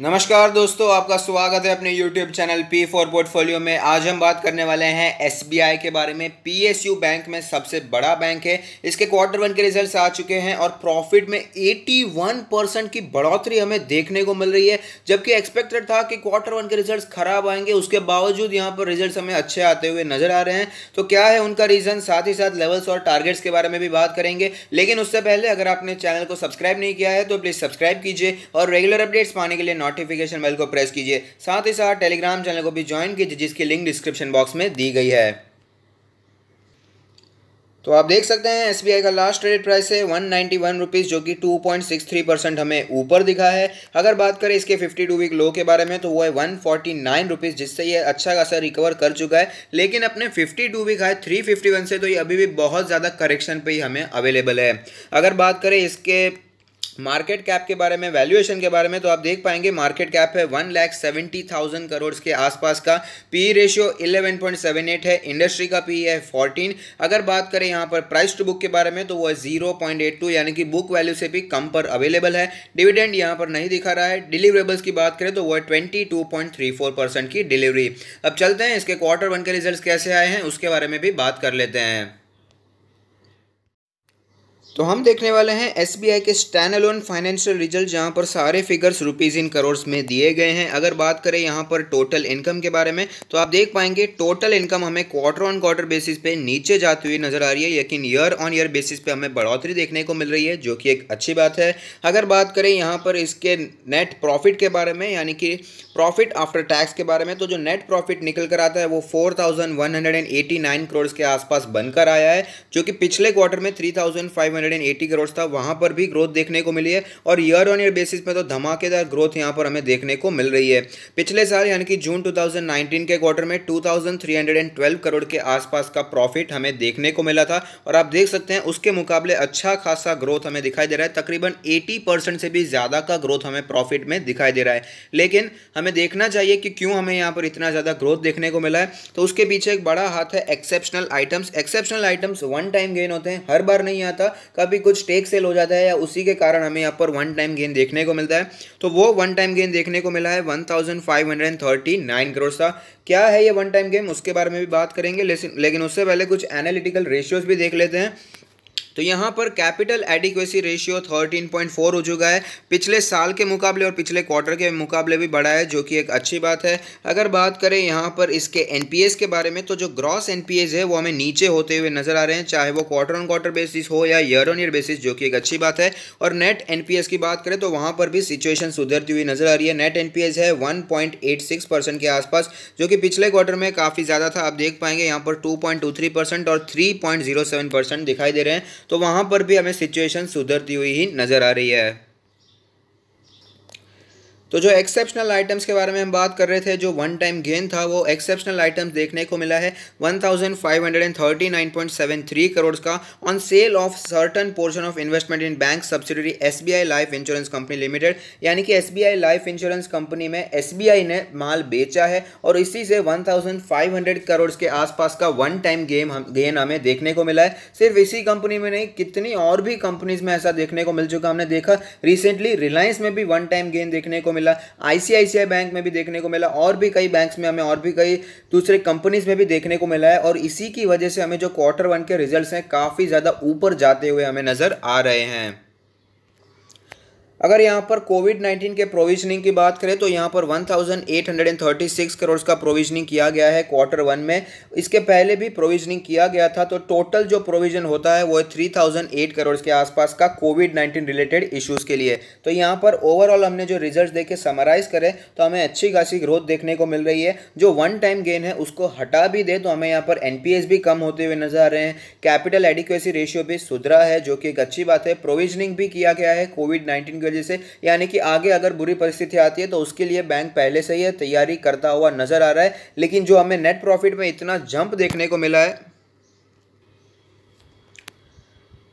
नमस्कार दोस्तों आपका स्वागत है अपने YouTube channel P for portfolio में आज हम बात करने वाले हैं एस के बारे में पीएसयू बैंक में सबसे बड़ा बैंक है इसके क्वार्टर वन के रिजल्ट्स आ चुके हैं और प्रॉफिट में 81 परसेंट की बढ़ोतरी हमें देखने को मिल रही है जबकि एक्सपेक्टेड था कि क्वार्टर वन के रिजल्ट खराब आएंगे उसके बावजूद यहाँ पर रिजल्ट हमें अच्छे आते हुए नजर आ रहे हैं तो क्या है उनका रीज़न साथ ही साथ लेवल्स और टारगेट्स के बारे में भी बात करेंगे लेकिन उससे पहले अगर आपने चैनल को सब्सक्राइब नहीं किया है तो प्लीज़ सब्सक्राइब कीजिए और रेगुलर अपडेट्स पाने के लिए नोटिफिकेशन बेल को प्रेस कीजिए साथ ही साथ टेलीग्राम चैनल को भी ज्वाइन कीजिए जिसकी लिंक डिस्क्रिप्शन बॉक्स में दी गई है तो आप देख सकते हैं एस का लास्ट ट्रेडेड प्राइस है वन नाइन्टी जो कि 2.63 परसेंट हमें ऊपर दिखा है अगर बात करें इसके 52 वीक लो के बारे में तो वो है वन फोर्टी जिससे ये अच्छा खासा रिकवर कर चुका है लेकिन अपने 52 वीक हाई थ्री फिफ्टी से तो ये अभी भी बहुत ज़्यादा करेक्शन पे ही हमें अवेलेबल है अगर बात करें इसके मार्केट कैप के बारे में वैल्यूएशन के बारे में तो आप देख पाएंगे मार्केट कैप है one lakh seventy thousand crore के आसपास का P ratio eleven point seven eight है इंडस्ट्री का पी है फोर्टीन अगर बात करें यहाँ पर प्राइस टू बुक के बारे में तो वो है जीरो पॉइंट एट टू यानी कि बुक वैल्यू से भी कम पर अवेलेबल है डिविडेंड यहाँ पर नहीं दिखा रहा है डिलीवरेबल्स की बात करें तो वह twenty two point three four percent की डिलीवरी अब चलते हैं इसके क्वार्टर वन के रिजल्ट कैसे आए हैं उसके बारे में भी बात कर लेते हैं तो हम देखने वाले हैं एस के स्टैंड अलोन फाइनेंशियल रिजल्ट जहां पर सारे फिगर्स रुपीज़ इन करोड़्स में दिए गए हैं अगर बात करें यहां पर टोटल इनकम के बारे में तो आप देख पाएंगे टोटल इनकम हमें क्वार्टर ऑन क्वार्टर बेसिस पे नीचे जाती हुई नज़र आ रही है लेकिन ईयर ऑन ईयर बेसिस पे हमें बढ़ोतरी देखने को मिल रही है जो कि एक अच्छी बात है अगर बात करें यहाँ पर इसके नेट प्रॉफिट के बारे में यानी कि प्रॉफिट आफ्टर टैक्स के बारे में तो जो नेट प्रॉफिट निकल कर आता है वो four thousand one hundred and eighty nine crore के आसपास बनकर आया है जो कि पिछले क्वार्टर में थ्री थाउजेंड फाइव 280 करोड़ था वहां पर भी ग्रोथ देखने को मिली है और ईयर ऑन ईयर बेसिस पे तो धमाकेदार ग्रोथ यहां पर हमें देखने को मिल रही है पिछले साल यानी कि जून 2019 के क्वार्टर में 2312 करोड़ के आसपास का प्रॉफिट हमें देखने को मिला था और आप देख सकते हैं उसके मुकाबले अच्छा खासा ग्रोथ हमें दिखाई दे रहा है तकरीबन एटी से भी ज़्यादा का ग्रोथ हमें प्रॉफिट में दिखाई दे रहा है लेकिन हमें देखना चाहिए कि क्यों हमें यहाँ पर इतना ज़्यादा ग्रोथ देखने को मिला है तो उसके पीछे एक बड़ा हाथ है exceptional items exceptional items one time gain होते हैं हर बार नहीं आता कभी कुछ टेक सेल हो जाता है या उसी के कारण हमें यहाँ पर वन टाइम गेन देखने को मिलता है तो वो वन टाइम गेन देखने को मिला है one thousand five hundred thirty nine crore का क्या है ये वन टाइम गेम उसके बारे में भी बात करेंगे लेकिन उससे पहले कुछ एनालिटिकल रेशियोज भी देख लेते हैं तो यहाँ पर कैपिटल एडिक्वेसी रेशियो 13.4 हो चुका है पिछले साल के मुकाबले और पिछले क्वार्टर के मुकाबले भी बढ़ा है जो कि एक अच्छी बात है अगर बात करें यहाँ पर इसके एन के बारे में तो जो ग्रॉस एन है वो हमें नीचे होते हुए नजर आ रहे हैं चाहे वो क्वार्टर ऑन क्वार्टर बेसिस हो या ईयर ऑन ईयर बेसिस जो कि एक अच्छी बात है और नेट एन की बात करें तो वहाँ पर भी सिचुएशन सुधरती हुई नजर आ रही है नेट एन है वन परसेंट के आसपास जो कि पिछले क्वार्टर में काफ़ी ज़्यादा था आप देख पाएंगे यहाँ पर टू और थ्री दिखाई दे रहे हैं तो वहाँ पर भी हमें सिचुएशन सुधरती हुई ही नज़र आ रही है तो जो एक्सेप्शनल आइटम्स के बारे में हम बात कर रहे थे जो वन टाइम गेन था वो एक्सेप्शनल आइटम्स देखने को मिला है 1539.73 करोड़ का on sale of certain portion of investment in bank subsidiary SBI life insurance company limited यानी कि एसबीआई लाइफ इंश्योरेंस कंपनी में एस ने माल बेचा है और इसी से वन करोड़ के आसपास का वन टाइम गेम गेन हमें देखने को मिला है सिर्फ इसी कंपनी में नहीं कितनी और भी कंपनीज में ऐसा देखने को मिल चुका हमने देखा रिसेंटली रिलायंस में भी वन टाइम गेन देखने को मिला मिला आईसीआईसीआई बैंक में भी देखने को मिला और भी कई बैंक्स में हमें और भी कई दूसरे कंपनीज में भी देखने को मिला है और इसी की वजह से हमें जो क्वार्टर वन के रिजल्ट हैं काफ़ी ज़्यादा ऊपर जाते हुए हमें नज़र आ रहे हैं अगर यहाँ पर कोविड 19 के प्रोविजनिंग की बात करें तो यहाँ पर 1836 करोड़ का प्रोविजनिंग किया गया है क्वार्टर वन में इसके पहले भी प्रोविजनिंग किया गया था तो टोटल जो प्रोविजन होता है वो है एट करोड़ के आसपास का कोविड 19 रिलेटेड इश्यूज़ के लिए तो यहाँ पर ओवरऑल हमने जो रिजल्ट देखे समराइज़ करें तो हमें अच्छी खासी ग्रोथ देखने को मिल रही है जो वन टाइम गेन है उसको हटा भी दे तो हमें यहाँ पर एन भी कम होते हुए नजर आ रहे हैं कैपिटल एडिक्वेसी रेशियो भी सुधरा है जो कि एक अच्छी बात है प्रोविजनिंग भी किया गया है कोविड नाइन्टीन के वजह से यानी कि आगे अगर बुरी परिस्थिति आती है तो उसके लिए बैंक पहले से ही तैयारी करता हुआ नजर आ रहा है लेकिन जो हमें नेट प्रॉफिट में इतना जंप देखने को मिला है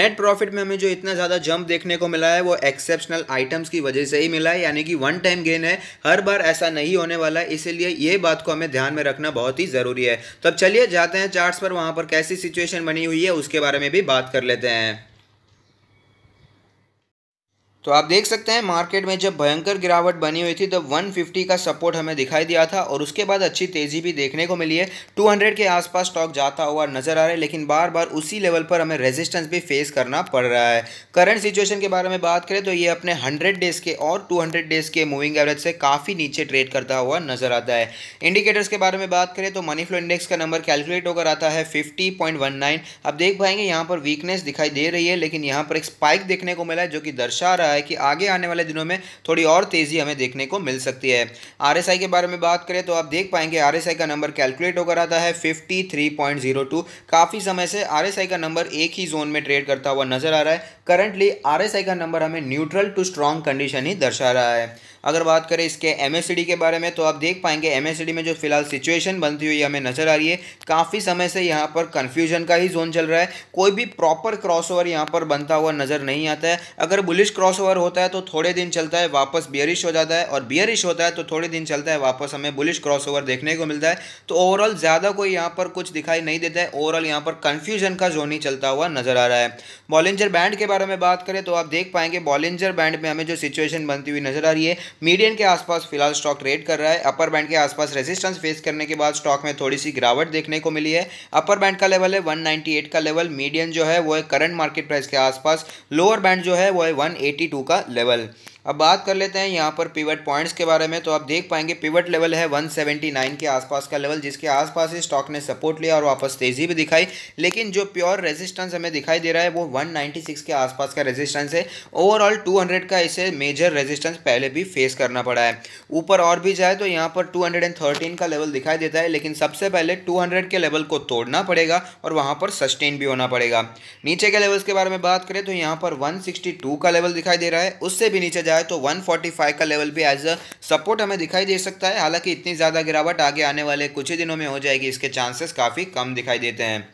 नेट प्रॉफिट में हमें जो इतना ज़्यादा जंप देखने को मिला है वो एक्सेप्शनल आइटम्स की वजह से ही मिला है यानी कि वन टाइम गेन है हर बार ऐसा नहीं होने वाला है इसीलिए ये बात को हमें ध्यान में रखना बहुत ही ज़रूरी है तो अब चलिए जाते हैं चार्ट्स पर वहाँ पर कैसी सिचुएशन बनी हुई है उसके बारे में भी बात कर लेते हैं तो आप देख सकते हैं मार्केट में जब भयंकर गिरावट बनी हुई थी तब वन 150 का सपोर्ट हमें दिखाई दिया था और उसके बाद अच्छी तेज़ी भी देखने को मिली है 200 के आसपास स्टॉक जाता हुआ नजर आ रहा है लेकिन बार बार उसी लेवल पर हमें रेजिस्टेंस भी फेस करना पड़ रहा है करंट सिचुएशन के बारे में बात करें तो ये अपने हंड्रेड डेज़ के और टू डेज़ के मूविंग एवरेज से काफ़ी नीचे ट्रेड करता हुआ नजर आता है इंडिकेटर्स के बारे में बात करें तो मनी फ्लो इंडेक्स का नंबर कैलकुलेट होकर आता है फिफ्टी आप देख पाएंगे यहाँ पर वीकनेस दिखाई दे रही है लेकिन यहाँ पर एक स्पाइक देखने को मिला है जो कि दर्शा रहा है रहा है कि आगे आने वाले दिनों में थोड़ी और तेज़ी हमें देखने को मिल सकती है आर के बारे में बात करें तो आप देख पाएंगे आर का नंबर कैलकुलेट होकर आता है फिफ्टी काफ़ी समय से आर का नंबर एक ही जोन में ट्रेड करता हुआ नजर आ रहा है करंटली आर का नंबर हमें न्यूट्रल टू स्ट्रॉन्ग कंडीशन ही दर्शा रहा है अगर बात करें इसके एम के बारे में तो आप देख पाएंगे एम में जो फिलहाल सिचुएशन बनती हुई हमें नजर आ रही है काफ़ी समय से यहाँ पर कन्फ्यूजन का ही जोन चल रहा है कोई भी प्रॉपर क्रॉसओवर यहाँ पर बनता हुआ नज़र नहीं आता है अगर बुलिश क्रॉस ओवर होता है तो थोड़े दिन चलता है वापस बियरिश हो जाता है और बियरिश होता है तो थोड़े दिन चलता है वापस हमें बुलिश क्रॉस ओवर देखने को मिलता है तो ओवरऑल ज़्यादा कोई यहाँ पर कुछ दिखाई नहीं देता है ओवरऑल यहाँ पर कन्फ्यूजन का जोन ही चलता हुआ नजर आ रहा है बॉलिंजर बैंड के बारे में बात करें तो आप देख पाएंगे बॉलिंजर बैंड में हमें जो सिचुएशन बनती हुई नजर आ रही है मीडियम के आसपास फिलहाल स्टॉक ट्रेड कर रहा है अपर बैंड के आसपास रेजिस्टेंस फेस करने के बाद स्टॉक में थोड़ी सी गिरावट देखने को मिली है अपर बैंड का लेवल है वन का लेवल मीडियम जो है वो है करंट मार्केट प्राइस के आसपास लोअर बैंड जो है वो है 180 टू का लेवल अब बात कर लेते हैं यहाँ पर पिवट पॉइंट्स के बारे में तो आप देख पाएंगे पिवट लेवल है 179 के आसपास का लेवल जिसके आसपास ही स्टॉक ने सपोर्ट लिया और वापस तेज़ी भी दिखाई लेकिन जो प्योर रेजिस्टेंस हमें दिखाई दे रहा है वो 196 के आसपास का रेजिस्टेंस है ओवरऑल 200 का इसे मेजर रेजिस्टेंस पहले भी फेस करना पड़ा है ऊपर और भी जाए तो यहाँ पर टू का लेवल दिखाई देता है लेकिन सबसे पहले टू के लेवल को तोड़ना पड़ेगा और वहाँ पर सस्टेन भी होना पड़ेगा नीचे के लेवल्स के बारे में बात करें तो यहाँ पर वन का लेवल दिखाई दे रहा है उससे भी नीचे है तो 145 का लेवल भी एज अ सपोर्ट हमें दिखाई दे सकता है हालांकि इतनी ज़्यादा गिरावट आगे आने वाले कुछ ही दिनों में हो जाएगी इसके चांसेस काफ़ी कम दिखाई देते हैं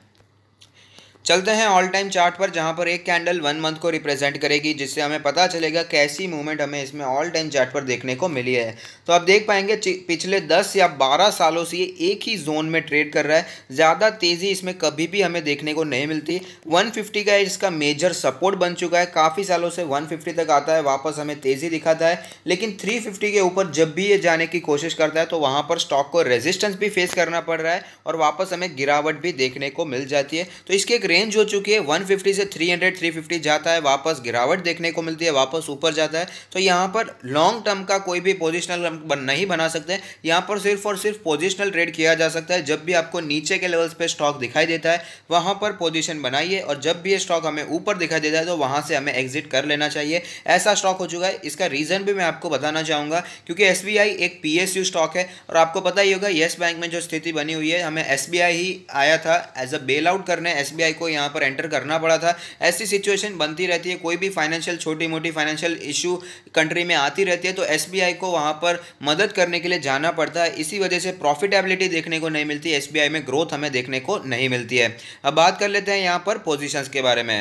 चलते हैं ऑल टाइम चार्ट पर जहां पर एक कैंडल वन मंथ को रिप्रेजेंट करेगी जिससे हमें पता चलेगा कैसी मूवमेंट हमें इसमें ऑल टाइम चार्ट पर देखने को मिली है तो आप देख पाएंगे पिछले 10 या 12 सालों से ये एक ही जोन में ट्रेड कर रहा है ज़्यादा तेज़ी इसमें कभी भी हमें देखने को नहीं मिलती 150 का इसका मेजर सपोर्ट बन चुका है काफ़ी सालों से वन तक आता है वापस हमें तेज़ी दिखाता है लेकिन थ्री के ऊपर जब भी ये जाने की कोशिश करता है तो वहाँ पर स्टॉक को रेजिस्टेंस भी फेस करना पड़ रहा है और वापस हमें गिरावट भी देखने को मिल जाती है तो इसके एक रेंज हो चुकी है 150 से 300 350 जाता है वापस गिरावट देखने को मिलती है वापस ऊपर जाता है तो यहाँ पर लॉन्ग टर्म का कोई भी पोजिशनल नहीं बना सकते यहाँ पर सिर्फ और सिर्फ पोजिशनल ट्रेड किया जा सकता है जब भी आपको नीचे के लेवल्स पर स्टॉक दिखाई देता है वहाँ पर पोजिशन बनाइए और जब भी ये स्टॉक हमें ऊपर दिखाई देता है तो वहाँ से हमें एग्जिट कर लेना चाहिए ऐसा स्टॉक हो चुका है इसका रीज़न भी मैं आपको बताना चाहूँगा क्योंकि एस एक पी स्टॉक है और आपको पता ही होगा येस बैंक में जो स्थिति बनी हुई है हमें एस ही आया था एज अ बेल आउट करने एस को यहाँ पर एंटर करना पड़ा था ऐसी सिचुएशन बनती रहती है कोई भी फाइनेंशियल छोटी मोटी फाइनेंशियल इशू कंट्री में आती रहती है तो एस को वहाँ पर मदद करने के लिए जाना पड़ता है इसी वजह से प्रॉफिटेबिलिटी देखने को नहीं मिलती एस में ग्रोथ हमें देखने को नहीं मिलती है अब बात कर लेते हैं यहाँ पर पोजिशंस के बारे में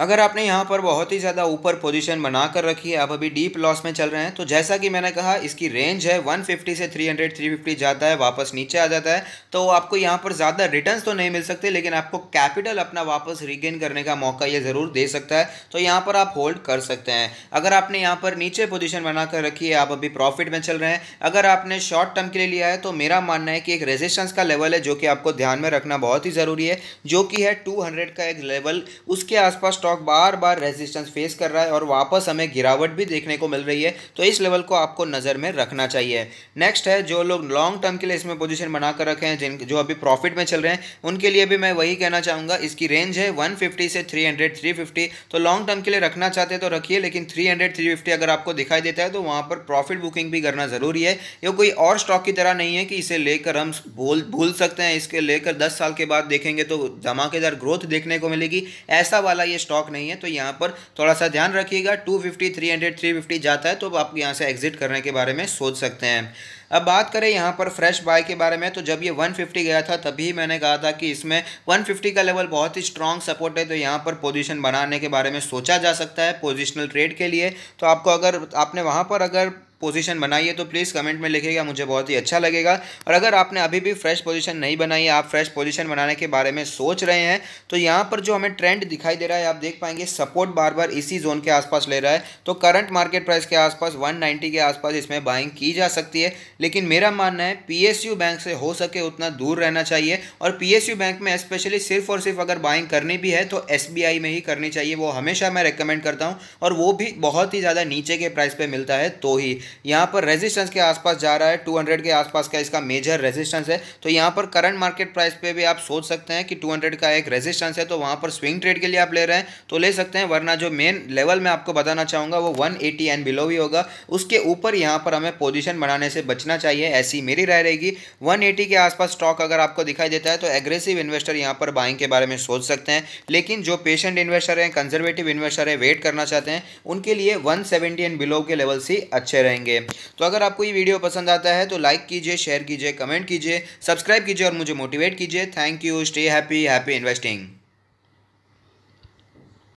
अगर आपने यहाँ पर बहुत ही ज़्यादा ऊपर पोजीशन बना कर रखी है आप अभी डीप लॉस में चल रहे हैं तो जैसा कि मैंने कहा इसकी रेंज है 150 से 300 350 जाता है वापस नीचे आ जाता है तो आपको यहाँ पर ज़्यादा रिटर्न्स तो नहीं मिल सकते लेकिन आपको कैपिटल अपना वापस रिगेन करने का मौका ये ज़रूर दे सकता है तो यहाँ पर आप होल्ड कर सकते हैं अगर आपने यहाँ पर नीचे पोजिशन बना कर रखी है आप अभी प्रॉफिट में चल रहे हैं अगर आपने शॉर्ट टर्म के लिए लिया है तो मेरा मानना है कि एक रेजिस्टेंस का लेवल है जो कि आपको ध्यान में रखना बहुत ही ज़रूरी है जो कि है टू का एक लेवल उसके आसपास स्टॉक स्टॉक बार बार रेजिस्टेंस फेस कर रहा है और वापस हमें गिरावट भी देखने को मिल रही है तो इस लेवल को आपको नज़र में रखना चाहिए नेक्स्ट है जो लोग लॉन्ग टर्म के लिए इसमें पोजीशन बना कर रखे हैं जिन जो अभी प्रॉफिट में चल रहे हैं उनके लिए भी मैं वही कहना चाहूँगा इसकी रेंज है वन से थ्री हंड्रेड तो लॉन्ग टर्म के लिए रखना चाहते हैं तो रखिए लेकिन थ्री हंड्रेड अगर आपको दिखाई देता है तो वहाँ पर प्रॉफिट बुकिंग भी करना ज़रूरी है ये कोई और स्टॉक की तरह नहीं है कि इसे लेकर हम भूल भूल सकते हैं इसके लेकर दस साल के बाद देखेंगे तो धमाकेदार ग्रोथ देखने को मिलेगी ऐसा वाला ये स्टॉक स्टॉक नहीं है तो यहाँ पर थोड़ा सा ध्यान रखिएगा 250, 300, 350 जाता है तो आप यहाँ से एग्जिट करने के बारे में सोच सकते हैं अब बात करें यहाँ पर फ्रेश बाय के बारे में तो जब ये 150 गया था तभी मैंने कहा था कि इसमें 150 का लेवल बहुत ही स्ट्रांग सपोर्ट है तो यहाँ पर पोजीशन बनाने के बारे में सोचा जा सकता है पोजिशनल ट्रेड के लिए तो आपको अगर आपने वहाँ पर अगर पोजीशन बनाई है तो प्लीज़ कमेंट में लिखिएगा मुझे बहुत ही अच्छा लगेगा और अगर आपने अभी भी फ्रेश पोजीशन नहीं बनाई है आप फ्रेश पोजीशन बनाने के बारे में सोच रहे हैं तो यहाँ पर जो हमें ट्रेंड दिखाई दे रहा है आप देख पाएंगे सपोर्ट बार बार इसी जोन के आसपास ले रहा है तो करंट मार्केट प्राइस के आसपास वन के आसपास इसमें बाइंग की जा सकती है लेकिन मेरा मानना है पी बैंक से हो सके उतना दूर रहना चाहिए और पी बैंक में स्पेशली सिर्फ और सिर्फ अगर बाइंग करनी भी है तो एस में ही करनी चाहिए वो हमेशा मैं रिकमेंड करता हूँ और वो भी बहुत ही ज़्यादा नीचे के प्राइस पर मिलता है तो ही यहाँ पर रेजिस्टेंस के आसपास जा रहा है टू हंड्रेड के आसपास का इसका मेजर रेजिस्टेंस है तो यहाँ पर करंट मार्केट प्राइस पे भी आप सोच सकते हैं कि टू हंड्रेड का एक रेजिस्टेंस है तो वहाँ पर स्विंग ट्रेड के लिए आप ले रहे हैं तो ले सकते हैं वरना जो मेन लेवल मैं आपको बताना चाहूँगा वो वन एटी एंड बिलो भी होगा उसके ऊपर यहाँ पर हमें पोजिशन बनाने से बचना चाहिए ऐसी मेरी राय रहेगी वन एटी के आसपास स्टॉक अगर आपको दिखाई देता है तो एग्रेसिव इन्वेस्टर यहाँ पर बाइंग के बारे में सोच सकते हैं लेकिन जो पेशेंट इन्वेस्टर हैं कंजर्वेटिव इन्वेस्टर है वेट करना चाहते हैं उनके लिए वन सेवेंटी एंड बिलो के लेवल से अच्छे रहेंगे करेंगे तो अगर आपको ये वीडियो पसंद आता है तो लाइक कीजिए शेयर कीजिए कमेंट कीजिए सब्सक्राइब कीजिए और मुझे मोटिवेट कीजिए thank you stay happy happy investing